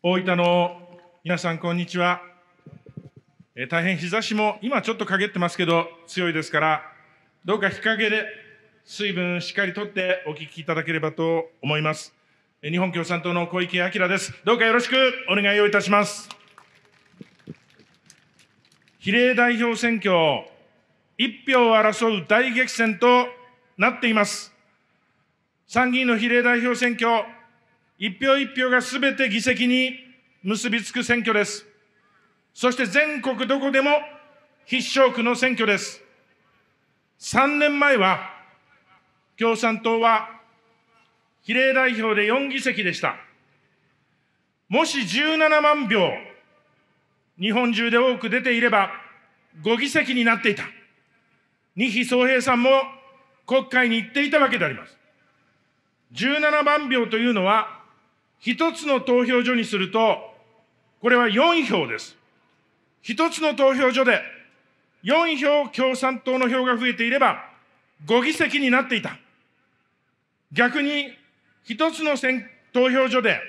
大分の皆さん、こんにちは。えー、大変日差しも今ちょっと陰ってますけど強いですから、どうか日陰で水分しっかりとってお聞きいただければと思います。日本共産党の小池晃です。どうかよろしくお願いをいたします。比例代表選挙、一票を争う大激戦となっています。参議院の比例代表選挙、一票一票がすべて議席に結びつく選挙です。そして全国どこでも必勝区の選挙です。3年前は、共産党は比例代表で4議席でした。もし17万票、日本中で多く出ていれば、5議席になっていた。二比総平さんも国会に行っていたわけであります。17万票というのは、一つの投票所にすると、これは4票です。一つの投票所で4票共産党の票が増えていれば、5議席になっていた。逆に、一つの投票所で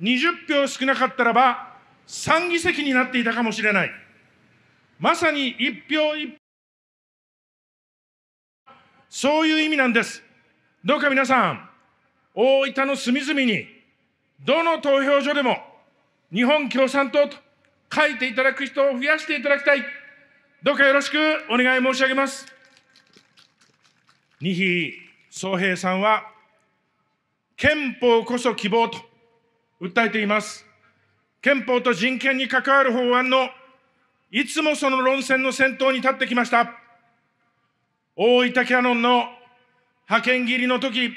20票少なかったらば、3議席になっていたかもしれない。まさに一票一票、そういう意味なんです。どうか皆さん、大分の隅々に、どの投票所でも日本共産党と書いていただく人を増やしていただきたい。どうかよろしくお願い申し上げます。二比総平さんは、憲法こそ希望と訴えています。憲法と人権に関わる法案のいつもその論戦の先頭に立ってきました。大分キャノンの派遣切りの時、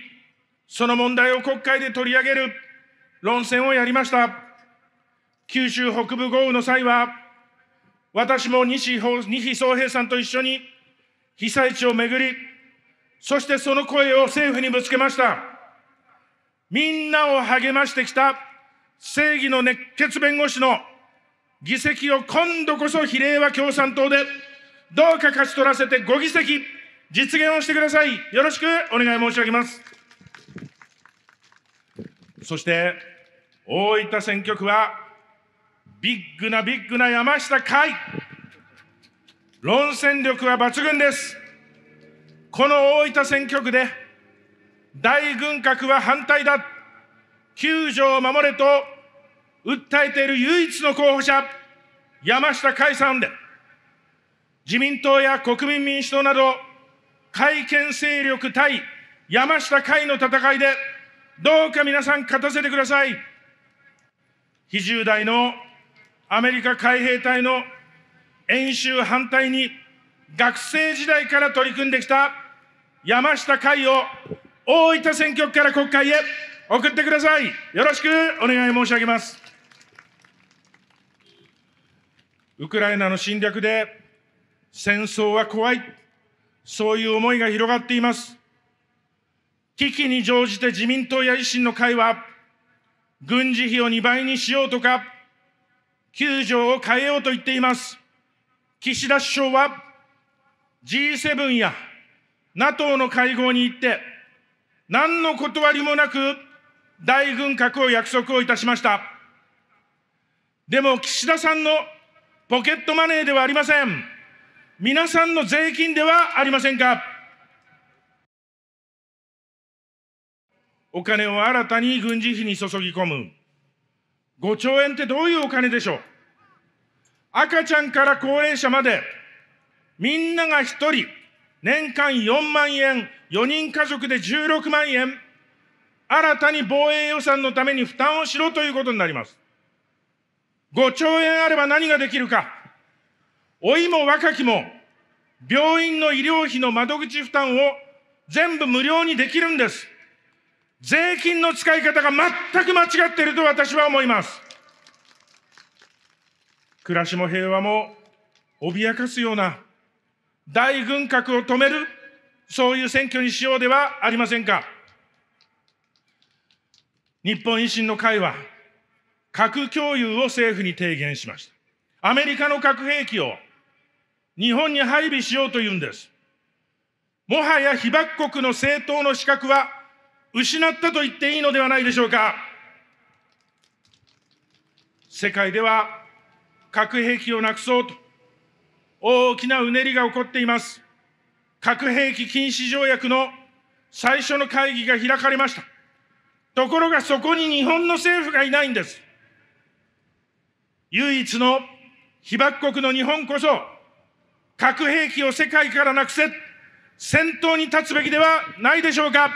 その問題を国会で取り上げる論戦をやりました。九州北部豪雨の際は、私も西西総平さんと一緒に被災地を巡り、そしてその声を政府にぶつけました。みんなを励ましてきた正義の熱血弁護士の議席を今度こそ比例は共産党で、どうか勝ち取らせて5議席、実現をしてください。よろしくお願い申し上げます。そして、大分選挙区は、ビッグなビッグな山下海。論戦力は抜群です。この大分選挙区で、大軍拡は反対だ。九条を守れと訴えている唯一の候補者、山下海さんで、自民党や国民民主党など、改憲勢力対山下海の戦いで、どうか皆さん勝たせてください。非従来のアメリカ海兵隊の演習反対に学生時代から取り組んできた山下海を大分選挙区から国会へ送ってください。よろしくお願い申し上げます。ウクライナの侵略で戦争は怖い。そういう思いが広がっています。危機に乗じて自民党や維新の会は軍事費を2倍にしようとか、9条を変えようと言っています。岸田首相は G7 や NATO の会合に行って、何の断りもなく大軍拡を約束をいたしました。でも岸田さんのポケットマネーではありません。皆さんの税金ではありませんか。お金を新たに軍事費に注ぎ込む。5兆円ってどういうお金でしょう赤ちゃんから高齢者まで、みんなが1人、年間4万円、4人家族で16万円、新たに防衛予算のために負担をしろということになります。5兆円あれば何ができるか。老いも若きも、病院の医療費の窓口負担を全部無料にできるんです。税金の使い方が全く間違っていると私は思います。暮らしも平和も脅かすような大軍拡を止める、そういう選挙にしようではありませんか。日本維新の会は、核共有を政府に提言しました。アメリカの核兵器を日本に配備しようというんです。もはや被爆国の政党の資格は失ったと言っていいのではないでしょうか。世界では核兵器をなくそうと大きなうねりが起こっています。核兵器禁止条約の最初の会議が開かれました。ところがそこに日本の政府がいないんです。唯一の被爆国の日本こそ、核兵器を世界からなくせ、先頭に立つべきではないでしょうか。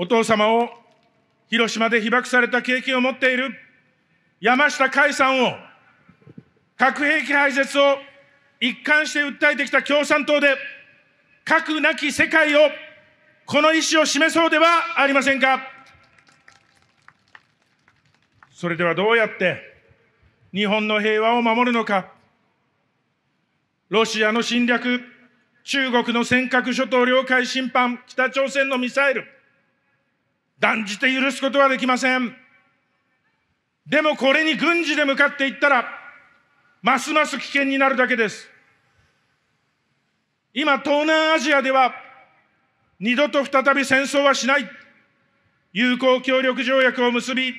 お父様を広島で被爆された経験を持っている山下海さんを、核兵器廃絶を一貫して訴えてきた共産党で、核なき世界を、この意思を示そうではありませんか。それではどうやって日本の平和を守るのか。ロシアの侵略、中国の尖閣諸島領海侵犯、北朝鮮のミサイル、断じて許すことはできません。でもこれに軍事で向かっていったら、ますます危険になるだけです。今、東南アジアでは、二度と再び戦争はしない、友好協力条約を結び、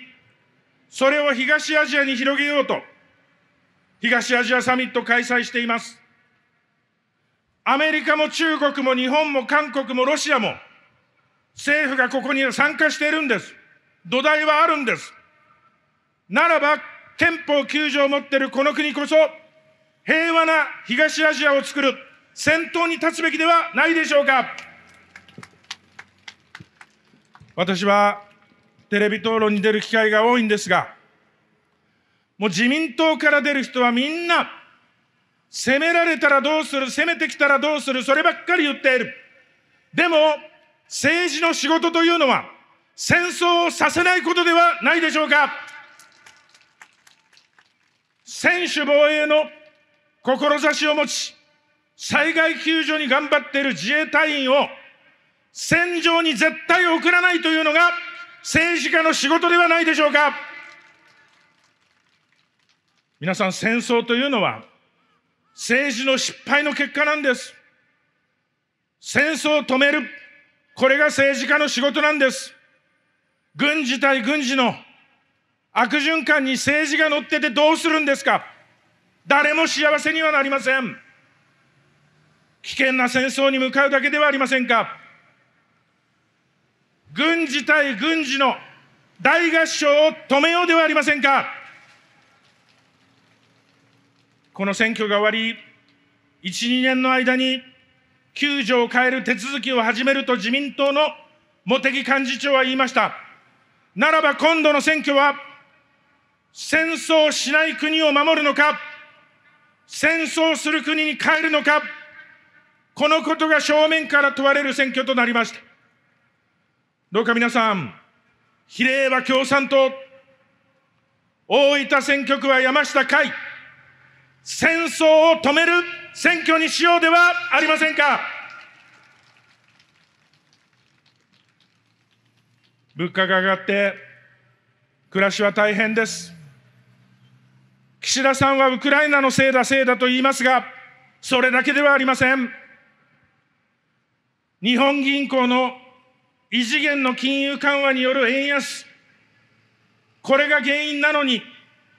それを東アジアに広げようと、東アジアサミット開催しています。アメリカも中国も日本も韓国もロシアも、政府がここに参加しているんです。土台はあるんです。ならば、憲法9条を持っているこの国こそ、平和な東アジアを作る先頭に立つべきではないでしょうか。私はテレビ討論に出る機会が多いんですが、もう自民党から出る人はみんな、責められたらどうする、責めてきたらどうする、そればっかり言っている。でも、政治の仕事というのは、戦争をさせないことではないでしょうか。専守防衛の志を持ち、災害救助に頑張っている自衛隊員を戦場に絶対送らないというのが政治家の仕事ではないでしょうか。皆さん、戦争というのは政治の失敗の結果なんです。戦争を止める、これが政治家の仕事なんです。軍事対軍事の悪循環に政治が乗っててどうするんですか誰も幸せにはなりません。危険な戦争に向かうだけではありませんか。軍事対軍事の大合唱を止めようではありませんか。この選挙が終わり、1、2年の間に9条を変える手続きを始めると自民党の茂木幹事長は言いました。ならば今度の選挙は、戦争しない国を守るのか、戦争する国に変えるのか、このことが正面から問われる選挙となりました。どうか皆さん、比例は共産党、大分選挙区は山下会、戦争を止める選挙にしようではありませんか。物価が上がって暮らしは大変です。岸田さんはウクライナのせいだせいだと言いますが、それだけではありません。日本銀行の異次元の金融緩和による円安、これが原因なのに、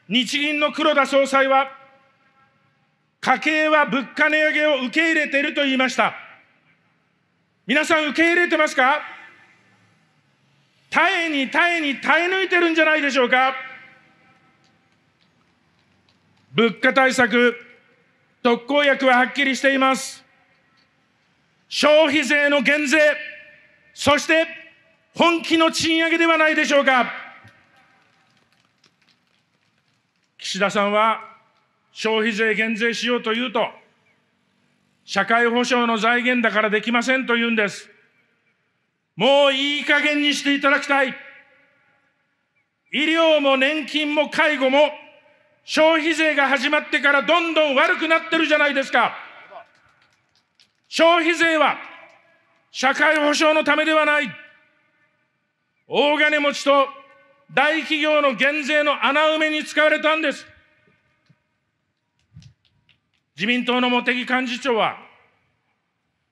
日銀の黒田総裁は家計は物価値上げを受け入れていると言いました。皆さん受け入れてますか耐えに耐えに耐え抜いてるんじゃないでしょうか物価対策、特効薬ははっきりしています。消費税の減税、そして本気の賃上げではないでしょうか。岸田さんは消費税減税しようというと、社会保障の財源だからできませんと言うんです。もういい加減にしていただきたい。医療も年金も介護も消費税が始まってからどんどん悪くなってるじゃないですか。消費税は社会保障のためではない。大金持ちと大企業の減税の穴埋めに使われたんです。自民党の茂木幹事長は、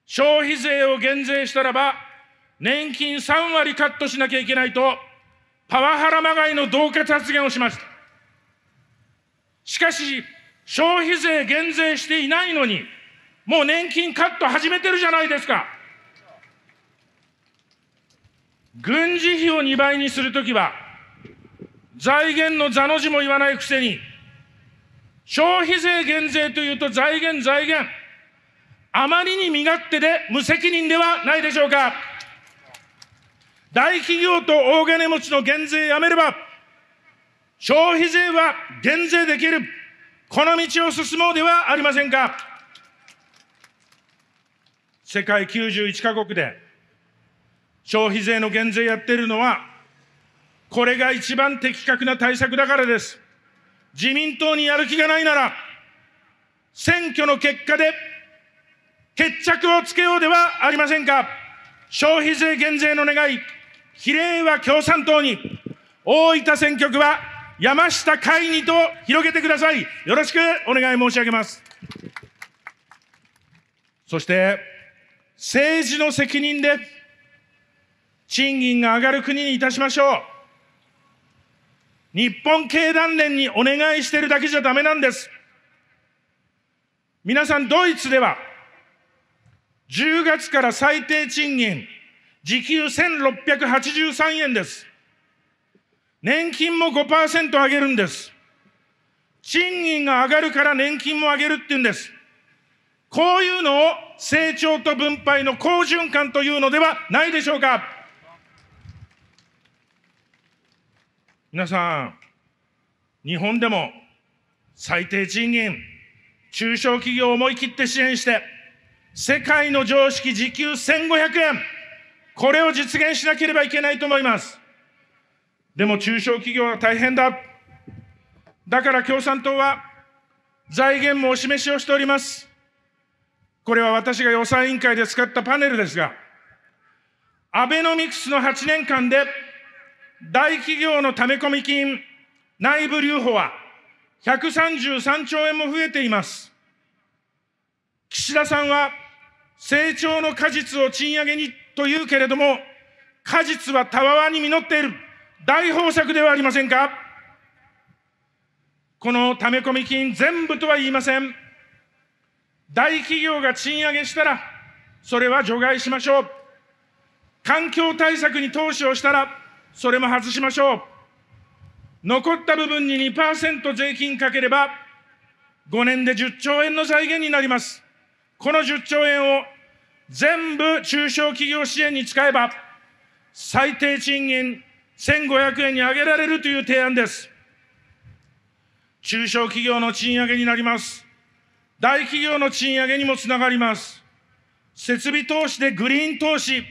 消費税を減税したらば、年金3割カットしなきゃいけないと、パワハラまがいの同決発言をしました。しかし、消費税減税していないのに、もう年金カット始めてるじゃないですか。軍事費を2倍にするときは、財源の座の字も言わないくせに、消費税減税というと財源財源、あまりに身勝手で無責任ではないでしょうか。大企業と大金持ちの減税やめれば、消費税は減税できる、この道を進もうではありませんか。世界91カ国で消費税の減税やってるのは、これが一番的確な対策だからです。自民党にやる気がないなら、選挙の結果で決着をつけようではありませんか。消費税減税の願い、比例は共産党に、大分選挙区は山下会議と広げてください。よろしくお願い申し上げます。そして、政治の責任で、賃金が上がる国にいたしましょう。日本経団連にお願いしてるだけじゃだめなんです。皆さん、ドイツでは、10月から最低賃金、時給1683円です。年金も5%上げるんです。賃金が上がるから年金も上げるって言うんです。こういうのを成長と分配の好循環というのではないでしょうか。皆さん、日本でも最低賃金、中小企業を思い切って支援して、世界の常識時給1500円、これを実現しなければいけないと思います。でも中小企業は大変だ。だから共産党は財源もお示しをしております。これは私が予算委員会で使ったパネルですが、アベノミクスの8年間で大企業のため込み金、内部留保は133兆円も増えています。岸田さんは、成長の果実を賃上げにというけれども、果実はたわわに実っている大豊作ではありませんか。このため込み金全部とは言いません。大企業が賃上げしたら、それは除外しましょう。環境対策に投資をしたら、それも外しましょう。残った部分に2%税金かければ、5年で10兆円の財源になります。この10兆円を全部中小企業支援に使えば、最低賃金1500円に上げられるという提案です。中小企業の賃上げになります。大企業の賃上げにもつながります。設備投資でグリーン投資、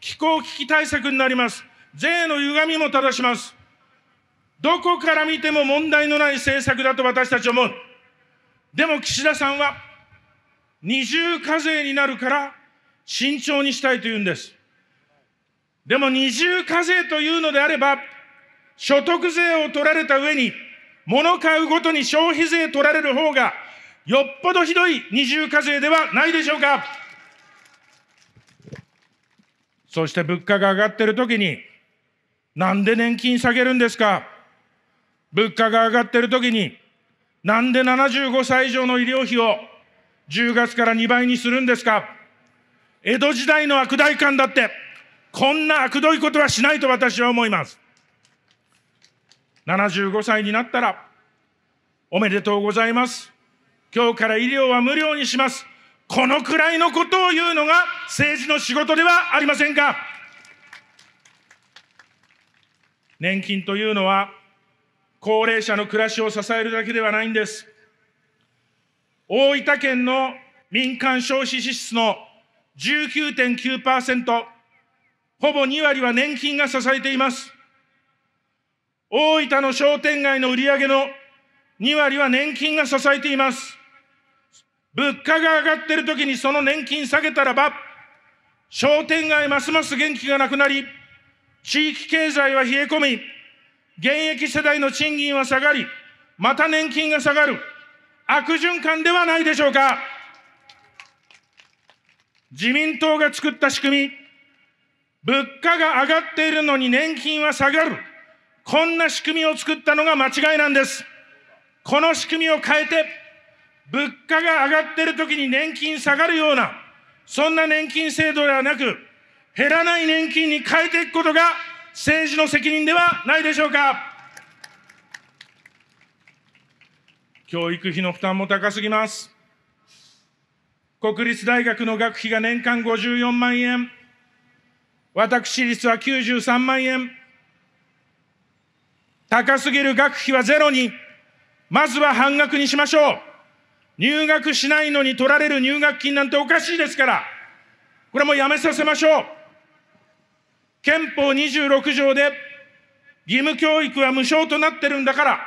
気候危機対策になります。税の歪みも正します。どこから見ても問題のない政策だと私たち思う。でも岸田さんは、二重課税になるから慎重にしたいと言うんです。でも二重課税というのであれば、所得税を取られた上に、物買うごとに消費税取られる方が、よっぽどひどい二重課税ではないでしょうか。そして物価が上がっているときに、なんで年金下げるんですか物価が上がってる時に、なんで75歳以上の医療費を10月から2倍にするんですか江戸時代の悪代官だって、こんな悪どいことはしないと私は思います。75歳になったら、おめでとうございます。今日から医療は無料にします。このくらいのことを言うのが政治の仕事ではありませんか。年金というのは、高齢者の暮らしを支えるだけではないんです。大分県の民間消費支出の19.9%、ほぼ2割は年金が支えています。大分の商店街の売り上げの2割は年金が支えています。物価が上がっているときにその年金下げたらば、商店街ますます元気がなくなり、地域経済は冷え込み、現役世代の賃金は下がり、また年金が下がる、悪循環ではないでしょうか。自民党が作った仕組み、物価が上がっているのに年金は下がる、こんな仕組みを作ったのが間違いなんです。この仕組みを変えて、物価が上がっているときに年金下がるような、そんな年金制度ではなく、減らない年金に変えていくことが、政治の責任ではないでしょうか。教育費の負担も高すぎます。国立大学の学費が年間54万円、私立は93万円、高すぎる学費はゼロに、まずは半額にしましょう。入学しないのに取られる入学金なんておかしいですから、これもやめさせましょう。憲法26条で義務教育は無償となってるんだから、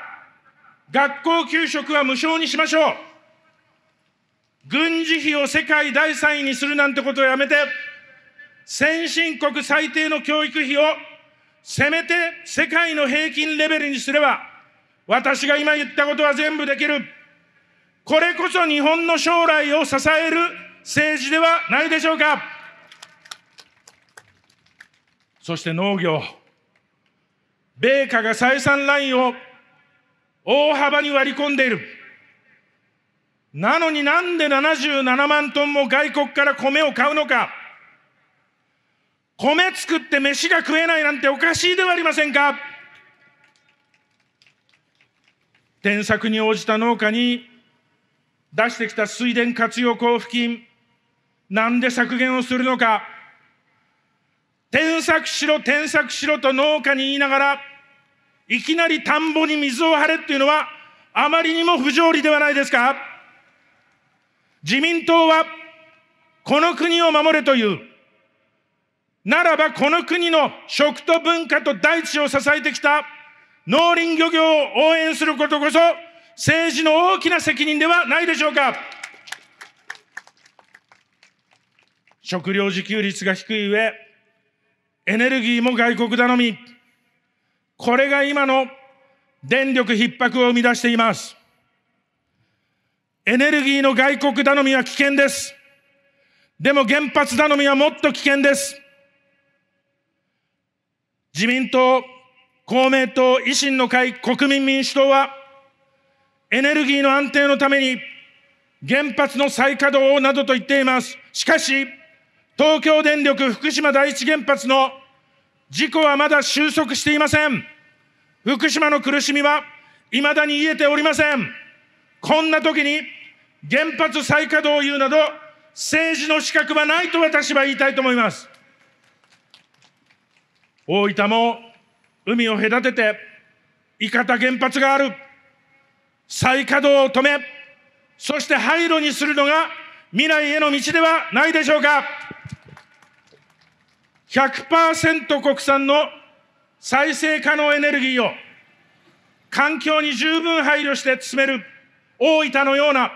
学校給食は無償にしましょう。軍事費を世界第3位にするなんてことをやめて、先進国最低の教育費をせめて世界の平均レベルにすれば、私が今言ったことは全部できる。これこそ日本の将来を支える政治ではないでしょうか。そして農業、米価が採算ラインを大幅に割り込んでいる。なのになんで77万トンも外国から米を買うのか。米作って飯が食えないなんておかしいではありませんか。添削に応じた農家に出してきた水田活用交付金、なんで削減をするのか。添削しろ、添削しろと農家に言いながら、いきなり田んぼに水を張れっていうのは、あまりにも不条理ではないですか自民党は、この国を守れという、ならばこの国の食と文化と大地を支えてきた農林漁業を応援することこそ、政治の大きな責任ではないでしょうか。食料自給率が低い上、エネルギーも外国頼み。これが今の電力逼迫を生み出しています。エネルギーの外国頼みは危険です。でも原発頼みはもっと危険です。自民党、公明党、維新の会、国民民主党は、エネルギーの安定のために、原発の再稼働をなどと言っています。しかし、東京電力福島第一原発の事故はまだ収束していません。福島の苦しみは未だに癒えておりません。こんな時に原発再稼働を言うなど、政治の資格はないと私は言いたいと思います。大分も海を隔てて、伊方原発がある。再稼働を止め、そして廃炉にするのが未来への道ではないでしょうか。100%国産の再生可能エネルギーを環境に十分配慮して進める大分のような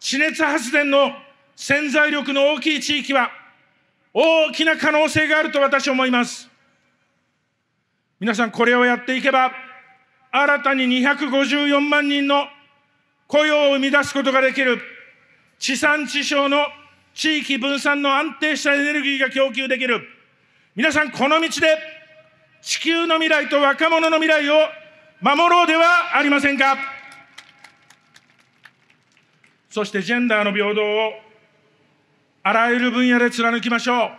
地熱発電の潜在力の大きい地域は大きな可能性があると私は思います。皆さんこれをやっていけば新たに254万人の雇用を生み出すことができる地産地消の地域分散の安定したエネルギーが供給できる、皆さん、この道で地球の未来と若者の未来を守ろうではありませんか。そしてジェンダーの平等をあらゆる分野で貫きましょう。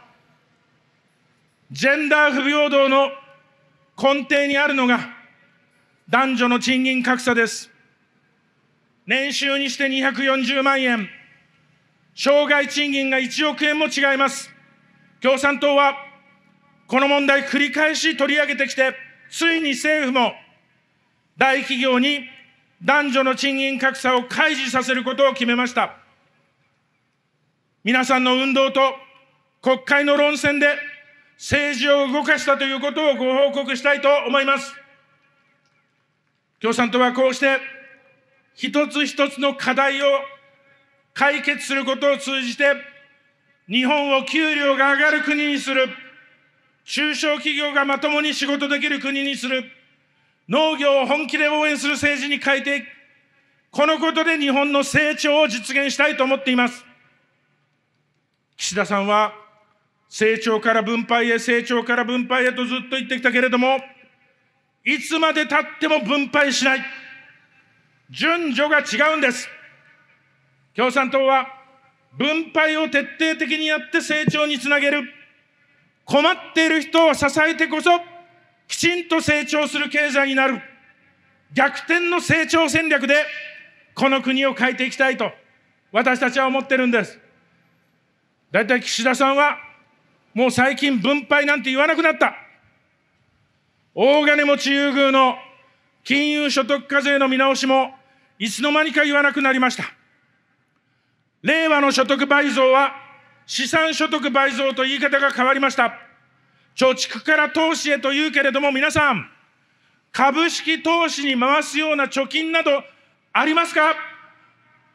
ジェンダー不平等の根底にあるのが男女の賃金格差です。年収にして240万円。障害賃金が1億円も違います。共産党は、この問題繰り返し取り上げてきて、ついに政府も、大企業に男女の賃金格差を開示させることを決めました。皆さんの運動と国会の論戦で政治を動かしたということをご報告したいと思います。共産党はこうして、一つ一つの課題を解決することを通じて、日本を給料が上がる国にする、中小企業がまともに仕事できる国にする、農業を本気で応援する政治に変えて、このことで日本の成長を実現したいと思っています。岸田さんは、成長から分配へ、成長から分配へとずっと言ってきたけれども、いつまでたっても分配しない。順序が違うんです。共産党は分配を徹底的にやって成長につなげる。困っている人を支えてこそ、きちんと成長する経済になる。逆転の成長戦略で、この国を変えていきたいと、私たちは思ってるんです。大体岸田さんは、もう最近分配なんて言わなくなった。大金持ち優遇の金融所得課税の見直しも、いつの間にか言わなくなりました。令和の所得倍増は、資産所得倍増と言い方が変わりました。貯蓄から投資へというけれども、皆さん、株式投資に回すような貯金などありますか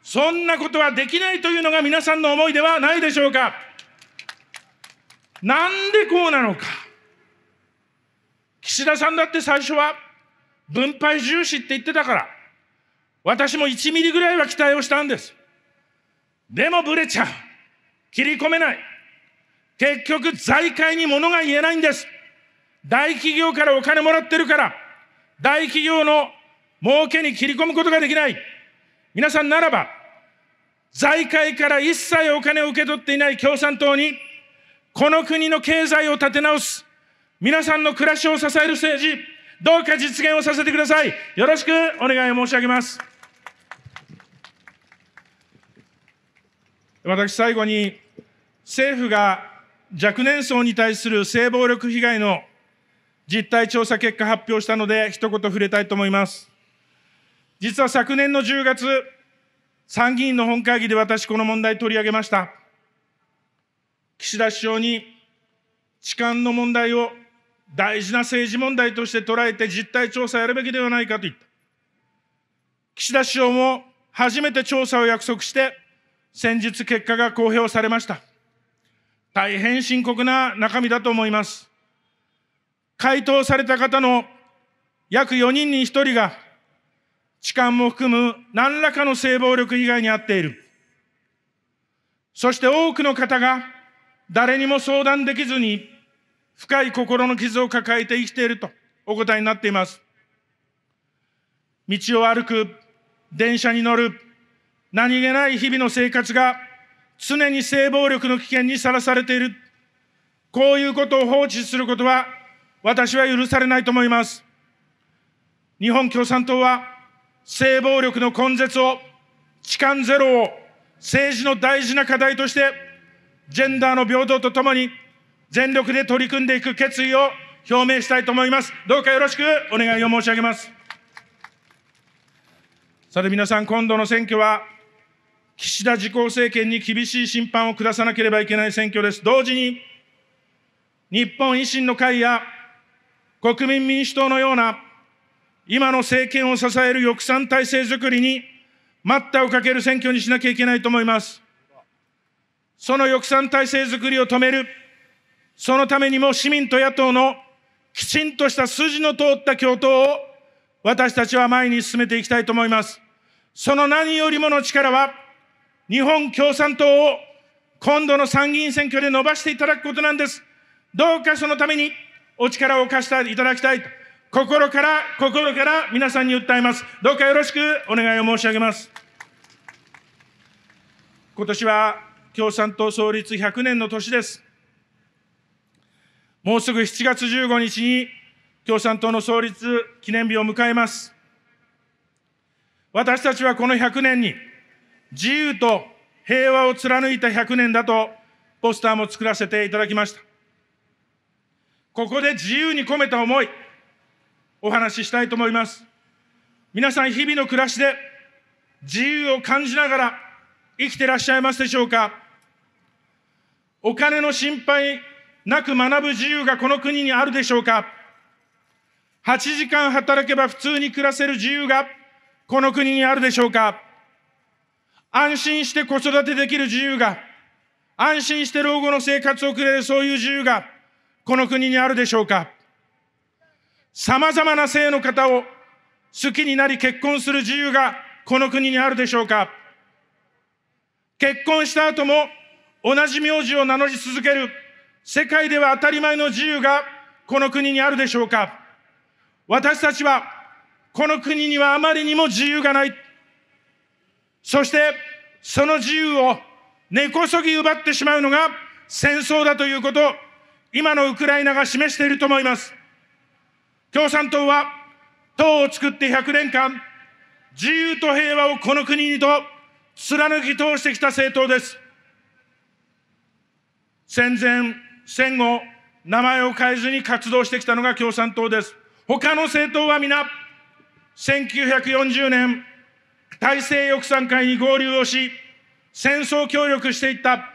そんなことはできないというのが皆さんの思いではないでしょうか。なんでこうなのか。岸田さんだって最初は、分配重視って言ってたから、私も1ミリぐらいは期待をしたんです。でもブレちゃう。切り込めない。結局、財界に物が言えないんです。大企業からお金もらってるから、大企業の儲けに切り込むことができない。皆さんならば、財界から一切お金を受け取っていない共産党に、この国の経済を立て直す、皆さんの暮らしを支える政治、どうか実現をさせてください。よろしくお願い申し上げます。私、最後に、政府が若年層に対する性暴力被害の実態調査結果発表したので、一言触れたいと思います。実は昨年の10月、参議院の本会議で私、この問題取り上げました。岸田首相に、痴漢の問題を大事な政治問題として捉えて実態調査やるべきではないかと言った。岸田首相も初めて調査を約束して、先日結果が公表されました。大変深刻な中身だと思います。回答された方の約4人に1人が、痴漢も含む何らかの性暴力被害に遭っている。そして多くの方が誰にも相談できずに深い心の傷を抱えて生きているとお答えになっています。道を歩く、電車に乗る、何気ない日々の生活が常に性暴力の危険にさらされている。こういうことを放置することは、私は許されないと思います。日本共産党は、性暴力の根絶を、痴漢ゼロを、政治の大事な課題として、ジェンダーの平等とともに、全力で取り組んでいく決意を表明したいと思います。どうかよろしくお願いを申し上げます。さて皆さん、今度の選挙は、岸田自公政権に厳しい審判を下さなければいけない選挙です。同時に、日本維新の会や国民民主党のような、今の政権を支える抑散体制づくりに、待ったをかける選挙にしなきゃいけないと思います。その抑散体制づくりを止める、そのためにも市民と野党のきちんとした筋の通った共闘を私たちは前に進めていきたいと思います。その何よりもの力は、日本共産党を今度の参議院選挙で伸ばしていただくことなんです。どうかそのためにお力を貸していただきたいと、心から、心から皆さんに訴えます。どうかよろしくお願いを申し上げます。今年は共産党創立100年の年です。もうすぐ7月15日に共産党の創立記念日を迎えます。私たちはこの100年に、自由と平和を貫いた100年だと、ポスターも作らせていただきました。ここで自由に込めた思い、お話ししたいと思います。皆さん、日々の暮らしで自由を感じながら生きてらっしゃいますでしょうか。お金の心配なく学ぶ自由がこの国にあるでしょうか。8時間働けば普通に暮らせる自由がこの国にあるでしょうか。安心して子育てできる自由が、安心して老後の生活を送れるそういう自由が、この国にあるでしょうか。様々な性の方を好きになり結婚する自由が、この国にあるでしょうか。結婚した後も同じ名字を名乗り続ける、世界では当たり前の自由が、この国にあるでしょうか。私たちは、この国にはあまりにも自由がない。そして、その自由を根こそぎ奪ってしまうのが戦争だということを、今のウクライナが示していると思います。共産党は、党を作って100年間、自由と平和をこの国にと貫き通してきた政党です。戦前、戦後、名前を変えずに活動してきたのが共産党です。他の政党は皆、1940年、大西翼産会に合流をし、戦争協力していった。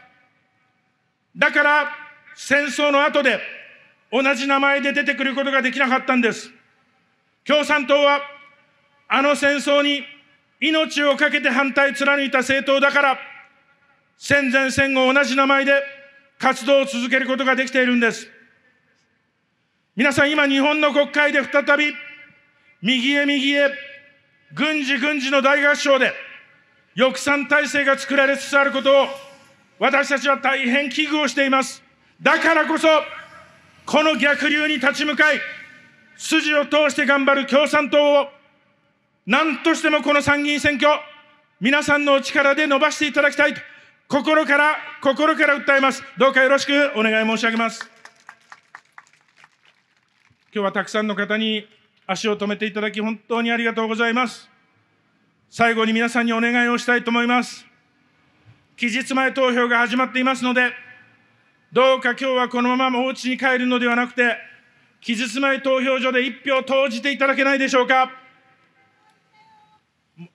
だから、戦争の後で、同じ名前で出てくることができなかったんです。共産党は、あの戦争に命を懸けて反対貫いた政党だから、戦前戦後同じ名前で活動を続けることができているんです。皆さん今日本の国会で再び、右へ右へ軍事軍事の大合唱で、抑散体制が作られつつあることを、私たちは大変危惧をしています。だからこそ、この逆流に立ち向かい、筋を通して頑張る共産党を、何としてもこの参議院選挙、皆さんのお力で伸ばしていただきたいと、心から、心から訴えます。どうかよろしくお願い申し上げます。今日はたくさんの方に足を止めていただき本当にありがとうございます。最後に皆さんにお願いをしたいと思います。期日前投票が始まっていますので、どうか今日はこのままお家に帰るのではなくて、期日前投票所で1票投じていただけないでしょうか。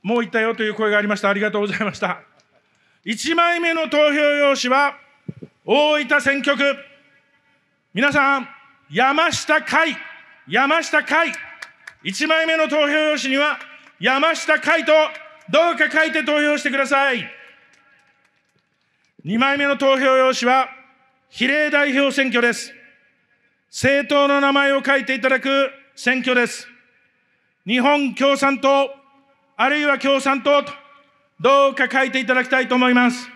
もう行ったよという声がありました。ありがとうございました。1枚目の投票用紙は、大分選挙区。皆さん、山下会、山下会。1枚目の投票用紙には、山下海とどうか書いて投票してください。2枚目の投票用紙は、比例代表選挙です。政党の名前を書いていただく選挙です。日本共産党、あるいは共産党と、どうか書いていただきたいと思います。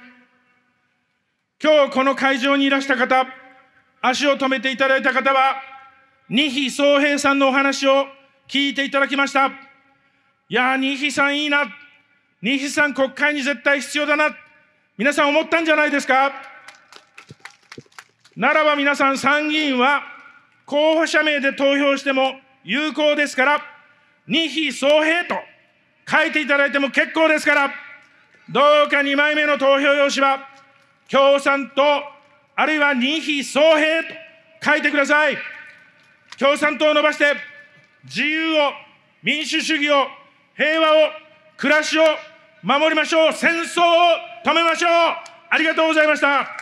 今日この会場にいらした方、足を止めていただいた方は、二比総平さんのお話を聞いていただきました。いやー、新比さんいいな。ニヒさん国会に絶対必要だな。皆さん思ったんじゃないですかならば皆さん参議院は候補者名で投票しても有効ですから、ニヒ総平と書いていただいても結構ですから、どうか2枚目の投票用紙は、共産党、あるいはニヒ総平と書いてください。共産党を伸ばして、自由を、民主主義を、平和を、暮らしを守りましょう。戦争を止めましょう。ありがとうございました。